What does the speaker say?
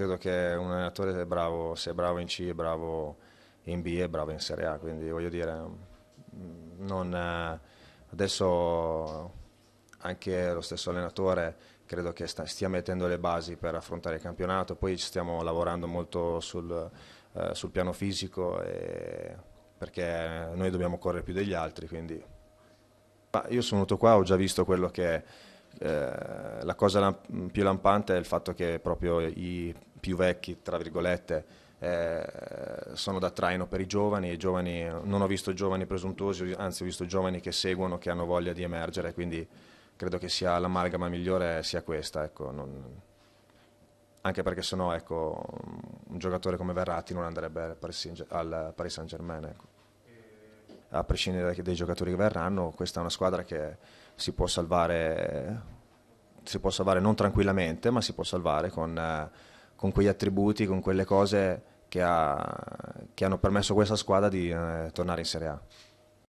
credo che un allenatore sia bravo, sia bravo in C, è bravo in B e bravo in Serie A, quindi voglio dire, mm, non, eh, adesso anche lo stesso allenatore credo che sta, stia mettendo le basi per affrontare il campionato, poi stiamo lavorando molto sul, eh, sul piano fisico e, perché noi dobbiamo correre più degli altri. Quindi. Ma io sono venuto qua, ho già visto quello che... Eh, la cosa più lampante è il fatto che proprio i più vecchi, tra virgolette, eh, sono da traino per i giovani, i giovani, non ho visto giovani presuntuosi, anzi ho visto giovani che seguono, che hanno voglia di emergere, quindi credo che sia l'amalgama migliore sia questa, ecco, non, anche perché sennò ecco, un giocatore come Verratti non andrebbe al Paris Saint Germain. Ecco. A prescindere dai giocatori che verranno, questa è una squadra che si può salvare, si può salvare non tranquillamente, ma si può salvare con... Eh, con quegli attributi, con quelle cose che, ha, che hanno permesso a questa squadra di eh, tornare in Serie A.